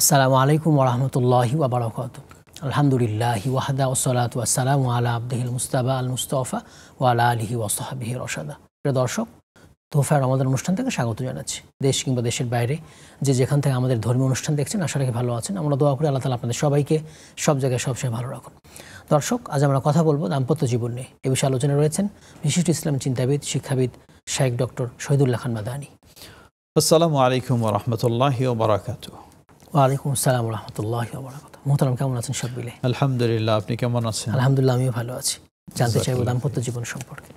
আসসালামু আলাইকুম ওরহমতুল্লাহি ওবরাকাত আলহামদুলিল্লাহ ও ওসলাত ওয়াসালাম আলা আবদুল মুস্তাবা আল মুস্তফা ওয়ালা আলহি ওয়াসাহাবিহি রসাদা প্রিয় দর্শক তোফা আমাদের অনুষ্ঠান থেকে স্বাগত জানাচ্ছি দেশ কিংবা দেশের বাইরে যে যেখান থেকে আমাদের ধর্মীয় অনুষ্ঠান দেখছেন আশা রাখি ভালো আছেন আমরা দোয়া করি আল্লাহ তালা আপনাদের সবাইকে সব জায়গায় সবসময় ভালো রাখুন দর্শক আজ আমরা কথা বলবো দাম্পত্য জীবন নিয়ে এ বিষয়ে আলোচনা রয়েছেন বিশিষ্ট ইসলাম চিন্তাবিদ শিক্ষাবিদ শাহেক ডক্টর শহীদুল্লাহ খান মাদানি আসসালামু আলাইকুম রহমতুল্লাহ বারাকাতু ওয়ালাইকুম আসসালাম রহমতুল্লাহ মোহতারাম কেমন আছেন সব মিলে আলহামদুলিল্লাহ আপনি কেমন আছেন আলহামদুলিল্লাহ আমিও ভালো আছি জানতে চাইব দাম্পত্য জীবন সম্পর্কে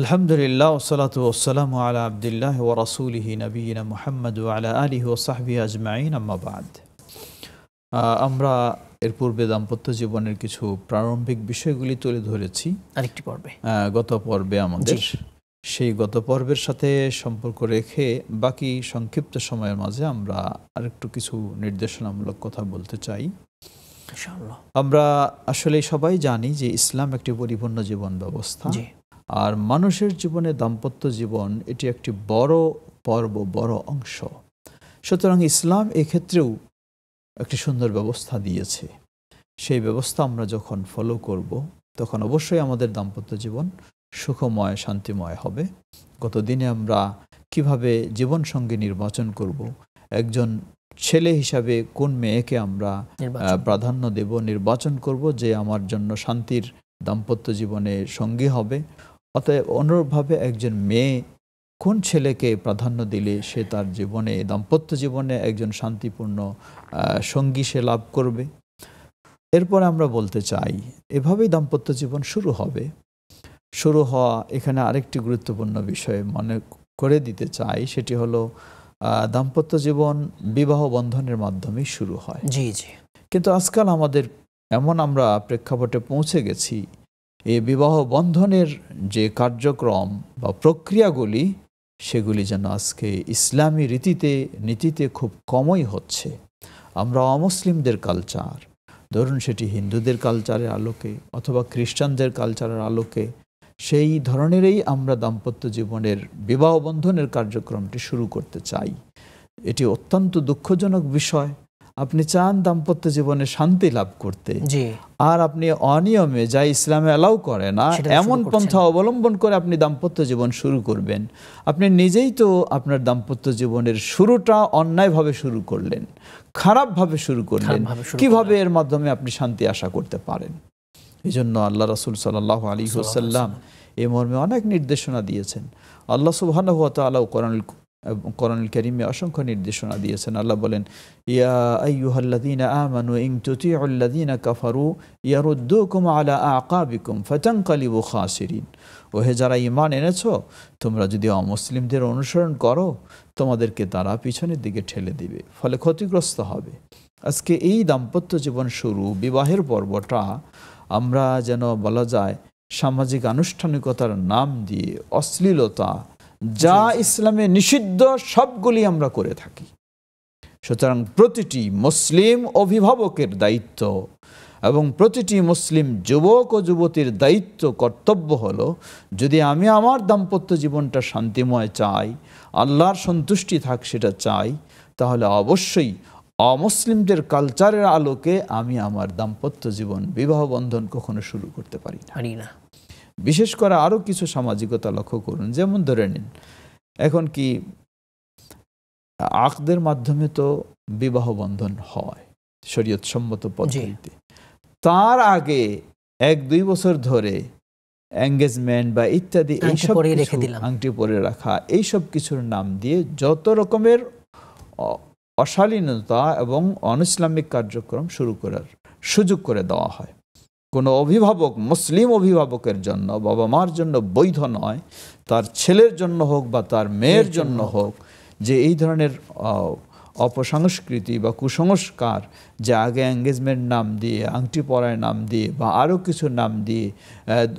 আলহামদুলিল্লাহ ওসলাত ওসালাম আলা আবদুল্লাহ ও রাসুলহি নবীনা মোহাম্মদ আলা আলী ও সাহবি আজমাইন আম্মাবাদ আমরা এর পূর্বে দাম্পত্য জীবনের কিছু প্রারম্ভিক বিষয়গুলি তুলে ধরেছি আরেকটি পর্বে গত পর্বে আমাদের সেই গত পর্বের সাথে সম্পর্ক রেখে বাকি সংক্ষিপ্ত সময়ের মাঝে আমরা আরেকটু কিছু নির্দেশনামূলক কথা বলতে চাই আমরা আসলে সবাই জানি যে ইসলাম একটি পরিপূর্ণ জীবন ব্যবস্থা আর মানুষের জীবনে দাম্পত্য জীবন এটি একটি বড় পর্ব বড় অংশ সুতরাং ইসলাম এক্ষেত্রেও একটি সুন্দর ব্যবস্থা দিয়েছে সেই ব্যবস্থা আমরা যখন ফলো করব তখন অবশ্যই আমাদের দাম্পত্য জীবন সুখময় শান্তিময় হবে গত দিনে আমরা কিভাবে জীবনসঙ্গী নির্বাচন করব একজন ছেলে হিসাবে কোন মেয়েকে আমরা প্রাধান্য দেব নির্বাচন করব যে আমার জন্য শান্তির দাম্পত্য জীবনে সঙ্গী হবে অতএব অনুরূপভাবে একজন মেয়ে কোন ছেলেকে প্রাধান্য দিলে সে তার জীবনে দাম্পত্য জীবনে একজন শান্তিপূর্ণ সঙ্গী সে লাভ করবে এরপর আমরা বলতে চাই এভাবেই দাম্পত্য জীবন শুরু হবে শুরু হওয়া এখানে আরেকটি গুরুত্বপূর্ণ বিষয় মনে করে দিতে চাই সেটি হলো দাম্পত্য জীবন বিবাহ বন্ধনের মাধ্যমে শুরু হয় জি জি কিন্তু আজকাল আমাদের এমন আমরা প্রেক্ষাপটে পৌঁছে গেছি এই বিবাহ বন্ধনের যে কার্যক্রম বা প্রক্রিয়াগুলি সেগুলি যেন আজকে ইসলামী রীতিতে নীতিতে খুব কমই হচ্ছে আমরা অমুসলিমদের কালচার ধরুন সেটি হিন্দুদের কালচারের আলোকে অথবা খ্রিস্টানদের কালচারের আলোকে সেই ধরনেরই আমরা দাম্পত্য জীবনের বিবাহ বন্ধনের কার্যক্রমটি শুরু করতে চাই এটি অত্যন্ত দুঃখজনক বিষয় আপনি চান দাম্পত্য জীবনে শান্তি লাভ করতে আর আপনি অনিয়মে যা ইসলামে অ্যালাউ করে না এমন পন্থা অবলম্বন করে আপনি দাম্পত্য জীবন শুরু করবেন আপনি নিজেই তো আপনার দাম্পত্য জীবনের শুরুটা অন্যায়ভাবে শুরু করলেন খারাপভাবে শুরু করলেন কিভাবে এর মাধ্যমে আপনি শান্তি আশা করতে পারেন এই জন্য আল্লাহ রসুল সাল্লাহ আলী হুসাল্লাম এ মর্মে অনেক নির্দেশনা দিয়েছেন আল্লাহ হাত আল্লাহ করণুল করণুল করিমে অসংখ্য নির্দেশনা দিয়েছেন আল্লাহ বলেন ইয়া আইয়ুহাল্লাদিনা আমানু আলা আকাবিকুম খাসিরিন ওহে যারা ইমান এনেছ তোমরা যদি অমুসলিমদের অনুসরণ করো তোমাদেরকে তারা পিছনের দিকে ঠেলে দিবে ফলে ক্ষতিগ্রস্ত হবে আজকে এই দাম্পত্য জীবন শুরু বিবাহের পর্বটা আমরা যেন বলা যায় সামাজিক আনুষ্ঠানিকতার নাম দিয়ে অশ্লীলতা যা ইসলামে নিষিদ্ধ সবগুলি আমরা করে থাকি সুতরাং প্রতিটি মুসলিম অভিভাবকের দায়িত্ব এবং প্রতিটি মুসলিম যুবক ও যুবতীর দায়িত্ব কর্তব্য হলো যদি আমি আমার দাম্পত্য জীবনটা শান্তিময় চাই আল্লাহর সন্তুষ্টি থাক সেটা চাই তাহলে অবশ্যই অমুসলিমদের কালচারের আলোকে আমি আমার দাম্পত্য জীবন বিবাহ বন্ধন কখনো শুরু করতে পারি না বিশেষ করে আরও কিছু সামাজিকতা লক্ষ্য করুন যেমন ধরে নিন এখন কি আখদের মাধ্যমে তো বিবাহ বন্ধন হয় শরীয়ত সম্মত পদ্ধতিতে তার আগে এক দুই বছর ধরে এঙ্গেজমেন্ট বা ইত্যাদি এইসব আংটি পরে রাখা এইসব কিছুর নাম দিয়ে যত রকমের অশালীনতা এবং অনইসলামিক কার্যক্রম শুরু করার সুযোগ করে দেওয়া হয় কোনো অভিভাবক মুসলিম অভিভাবকের জন্য বাবা মার জন্য বৈধ নয় তার ছেলের জন্য হোক বা তার মেয়ের জন্য হোক যে এই ধরনের অপসংস্কৃতি বা কুসংস্কার যে আগে এঙ্গেজমেন্ট নাম দিয়ে আংটি পরায় নাম দিয়ে বা আরও কিছু নাম দিয়ে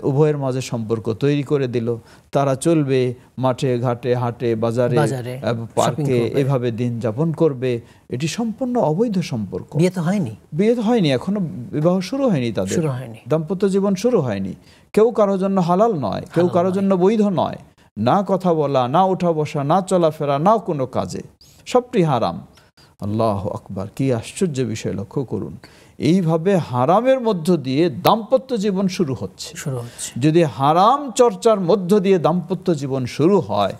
উভয়ের মাঝে সম্পর্ক তৈরি করে দিল তারা চলবে মাঠে ঘাটে হাটে বাজারে পার্কে এভাবে দিন যাপন করবে এটি সম্পূর্ণ অবৈধ সম্পর্ক বিয়ে তো হয়নি বিয়ে তো হয়নি এখনো বিবাহ শুরু হয়নি তাদের শুরু হয়নি দাম্পত্য জীবন শুরু হয়নি কেউ কারোর জন্য হালাল নয় কেউ কারোর জন্য বৈধ নয় না কথা বলা না উঠা বসা না চলাফেরা না কোনো কাজে সবটি হারাম আল্লাহ আকবার কি আশ্চর্য বিষয় লক্ষ্য করুন এইভাবে হারামের মধ্য দিয়ে দাম্পত্য জীবন শুরু হচ্ছে যদি হারাম চর্চার মধ্য দিয়ে দাম্পত্য জীবন শুরু হয়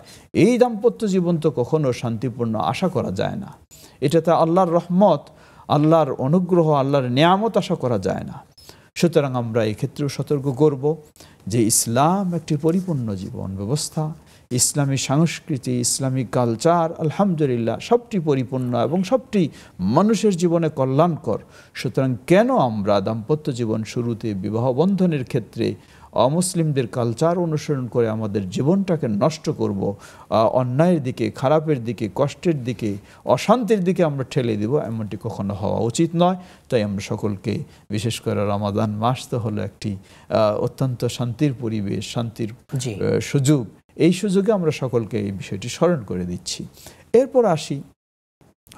এই দাম্পত্য জীবন তো কখনো শান্তিপূর্ণ আশা করা যায় না এটাতে আল্লাহর রহমত আল্লাহর অনুগ্রহ আল্লাহর নিয়ামত আশা করা যায় না সুতরাং আমরা এক্ষেত্রেও সতর্ক করব যে ইসলাম একটি পরিপূর্ণ জীবন ব্যবস্থা ইসলামী সংস্কৃতি ইসলামী কালচার আলহামদুলিল্লাহ সবটি পরিপূর্ণ এবং সবটি মানুষের জীবনে কল্যাণকর সুতরাং কেন আমরা দাম্পত্য জীবন শুরুতে বিবাহ বন্ধনের ক্ষেত্রে অমুসলিমদের কালচার অনুসরণ করে আমাদের জীবনটাকে নষ্ট করব অন্যায়ের দিকে খারাপের দিকে কষ্টের দিকে অশান্তির দিকে আমরা ঠেলে দেবো এমনটি কখনো হওয়া উচিত নয় তাই আমরা সকলকে বিশেষ করে রমাদান মাস তো হলো একটি অত্যন্ত শান্তির পরিবেশ শান্তির সুযোগ এই সুযোগে আমরা সকলকে এই বিষয়টি স্মরণ করে দিচ্ছি এরপর আসি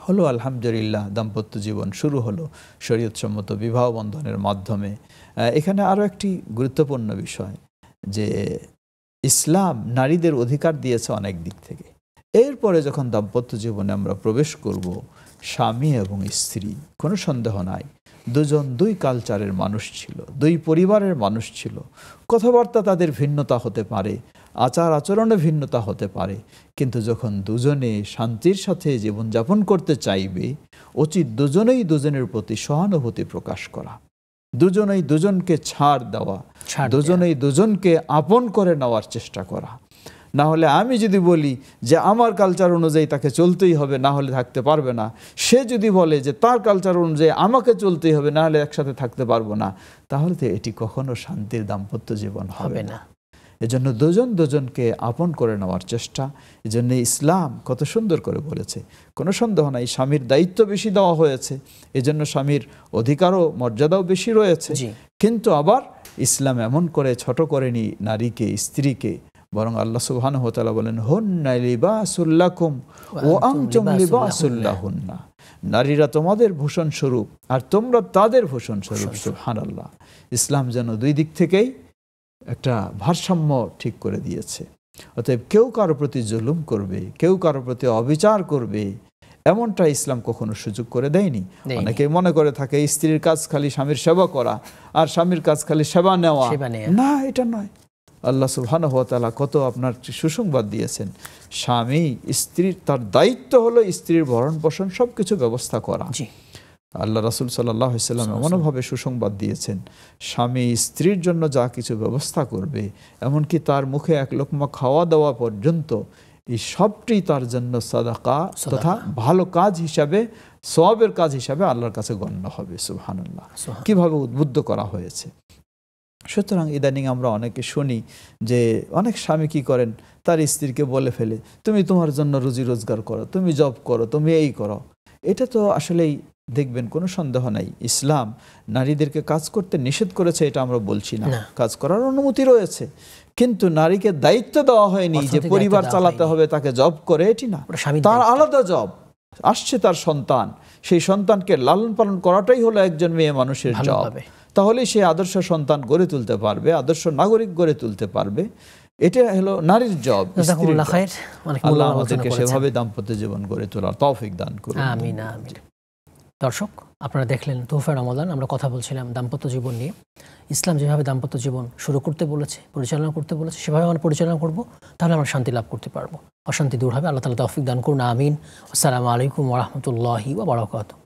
হলো আলহামদুলিল্লাহ দাম্পত্য জীবন শুরু হলো শরীয়তসম্মত বিবাহ বন্ধনের মাধ্যমে এখানে আরও একটি গুরুত্বপূর্ণ বিষয় যে ইসলাম নারীদের অধিকার দিয়েছে অনেক দিক থেকে এরপরে যখন দাম্পত্য জীবনে আমরা প্রবেশ করব স্বামী এবং স্ত্রী কোনো সন্দেহ নাই দুজন দুই কালচারের মানুষ ছিল দুই পরিবারের মানুষ ছিল কথাবার্তা তাদের ভিন্নতা হতে পারে আচার আচরণে ভিন্নতা হতে পারে কিন্তু যখন দুজনে শান্তির সাথে জীবনযাপন করতে চাইবে উচিত দুজনেই দুজনের প্রতি সহানুভূতি প্রকাশ করা দুজনেই দুজনকে ছাড় দেওয়া দুজনেই দুজনকে আপন করে নেওয়ার চেষ্টা করা না হলে আমি যদি বলি যে আমার কালচার অনুযায়ী তাকে চলতেই হবে না হলে থাকতে পারবে না সে যদি বলে যে তার কালচার অনুযায়ী আমাকে চলতেই হবে না হলে একসাথে থাকতে পারবো না তাহলে তো এটি কখনো শান্তির দাম্পত্য জীবন হবে না এজন্য দুজন দুজনকে আপন করে নেওয়ার চেষ্টা এজন্য ইসলাম কত সুন্দর করে বলেছে কোনো সন্দেহ নাই স্বামীর দায়িত্ব বেশি দেওয়া হয়েছে এজন্য স্বামীর অধিকারও মর্যাদাও বেশি রয়েছে কিন্তু আবার ইসলাম এমন করে ছোট করেনি নারীকে স্ত্রীকে বরং আল্লাহ সুবহান হতালা বলেন হন্না লিবাসুল্লাকুম ও নারীরা তোমাদের ভূষণ স্বরূপ আর তোমরা তাদের ভূষণ স্বরূপ সুহান আল্লাহ ইসলাম যেন দুই দিক থেকেই একটা ভারসাম্য ঠিক করে দিয়েছে অতএব কেউ কারো প্রতি জুলুম করবে কেউ কারো প্রতি অবিচার করবে এমনটা ইসলাম কখনো সুযোগ করে দেয়নি অনেকে মনে করে থাকে স্ত্রীর কাজ খালি স্বামীর সেবা করা আর স্বামীর কাজ খালি সেবা নেওয়া না এটা নয় আল্লাহ সুহান হাতালা কত আপনার সুসংবাদ দিয়েছেন স্বামী স্ত্রীর তার দায়িত্ব হলো স্ত্রীর ভরণ পোষণ সব কিছু ব্যবস্থা করা আল্লাহ রাসুল সাল্লাহ এমনভাবে সুসংবাদ দিয়েছেন স্বামী স্ত্রীর জন্য যা কিছু ব্যবস্থা করবে এমনকি তার মুখে এক লোকমা খাওয়া দাওয়া পর্যন্ত এই সবটি তার জন্য সাদাকা তথা ভালো কাজ হিসাবে সবের কাজ হিসাবে আল্লাহর কাছে গণ্য হবে সুবহানাল্লাহ কিভাবে উদ্বুদ্ধ করা হয়েছে সুতরাং ইদানিং আমরা অনেকে শুনি যে অনেক স্বামী কি করেন তার স্ত্রীকে বলে ফেলে তুমি তোমার জন্য রুজি রোজগার করো তুমি জব করো তুমি এই করো এটা তো আসলেই দেখবেন কোনো সন্দেহ নাই ইসলাম নারীদেরকে কাজ করতে নিষেধ করেছে এটা আমরা বলছি না কাজ করার অনুমতি রয়েছে কিন্তু নারীকে দায়িত্ব দেওয়া হয়নি যে পরিবার চালাতে হবে তাকে জব করে এটি না তার আলাদা জব আসছে তার সন্তান সেই সন্তানকে লালন পালন করাটাই হলো একজন মেয়ে মানুষের জব তাহলে সে আদর্শ সন্তান গড়ে তুলতে পারবে আদর্শ নাগরিক গড়ে তুলতে পারবে এটা হলো নারীর জব আল্লাহ আমাদেরকে সেভাবে দাম্পত্য জীবন গড়ে তোলার তৌফিক দান করুন আমিন আমিন দর্শক আপনারা দেখলেন তোহফা রমাদান আমরা কথা বলছিলাম দাম্পত্য জীবন নিয়ে ইসলাম যেভাবে দাম্পত্য জীবন শুরু করতে বলেছে পরিচালনা করতে বলেছে সেভাবে আমরা পরিচালনা করব তাহলে আমরা শান্তি লাভ করতে পারবো অশান্তি দূর হবে আল্লাহ তালা তফিক দান করুন আমিন আসসালামু আলাইকুম ওরহমতুল্লাহি ওবরাকাতু